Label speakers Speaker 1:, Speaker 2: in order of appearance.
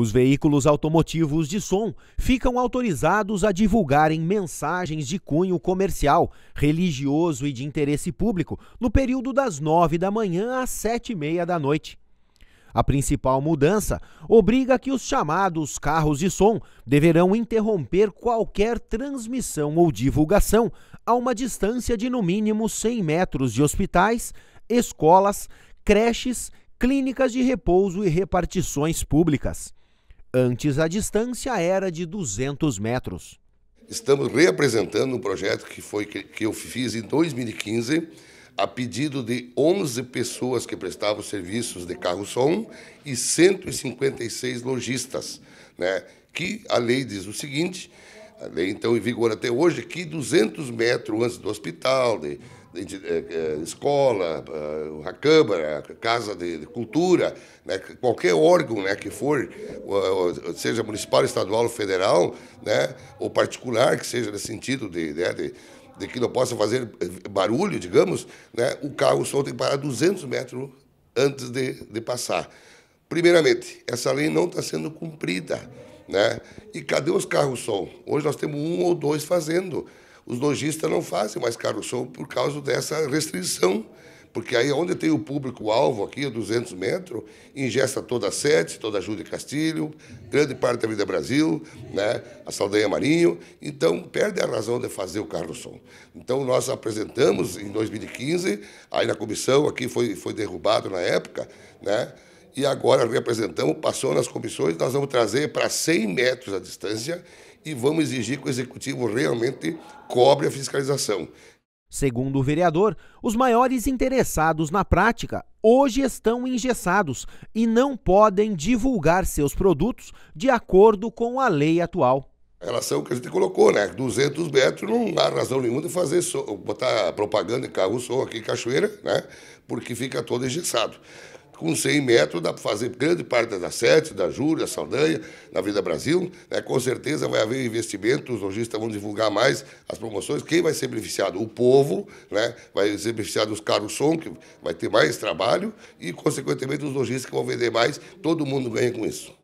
Speaker 1: Os veículos automotivos de som ficam autorizados a divulgarem mensagens de cunho comercial, religioso e de interesse público no período das 9 da manhã às 7 e meia da noite. A principal mudança obriga que os chamados carros de som deverão interromper qualquer transmissão ou divulgação a uma distância de no mínimo 100 metros de hospitais, escolas, creches, clínicas de repouso e repartições públicas. Antes, a distância era de 200 metros. Estamos
Speaker 2: reapresentando um projeto que, foi, que eu fiz em 2015, a pedido de 11 pessoas que prestavam serviços de carro-som e 156 lojistas, né? que a lei diz o seguinte, a lei então em vigor até hoje, que 200 metros antes do hospital, de eh, eh, escola, eh, a Câmara, a Casa de Cultura, né, qualquer órgão né, que for, seja municipal, estadual, federal, né, ou particular, que seja no sentido de, né, de, de, que não possa fazer barulho, digamos, né, o carro só tem que parar 200 metros antes de, de passar. Primeiramente, essa lei não está sendo cumprida. Né? E cadê os carros som? Hoje nós temos um ou dois fazendo os lojistas não fazem mais carro som por causa dessa restrição. Porque aí onde tem o público-alvo aqui, a 200 metros, ingesta toda a Sete, toda a Júlia Castilho, grande parte da Vida Brasil, né? a Saldanha Marinho. Então, perde a razão de fazer o carro-som. Então, nós apresentamos em 2015, aí na comissão aqui foi, foi derrubado na época, né? e agora representamos, passou nas comissões, nós vamos trazer para 100 metros a distância e vamos exigir que o executivo realmente
Speaker 1: cobre a fiscalização. Segundo o vereador, os maiores interessados na prática hoje estão engessados e não podem divulgar seus produtos de acordo com a lei atual. A relação que a gente colocou, né? 200
Speaker 2: metros, não há razão nenhuma de fazer so, botar propaganda em carro som aqui em Cachoeira, né? Porque fica todo engessado com 100 metros dá para fazer grande parte da Sete, da Júlia, Saldanha, na Vida Brasil. Né? Com certeza vai haver investimento, os lojistas vão divulgar mais as promoções. Quem vai ser beneficiado? O povo, né? vai ser beneficiado os caros som, que vai ter mais trabalho, e, consequentemente, os lojistas que vão vender mais, todo mundo ganha com isso.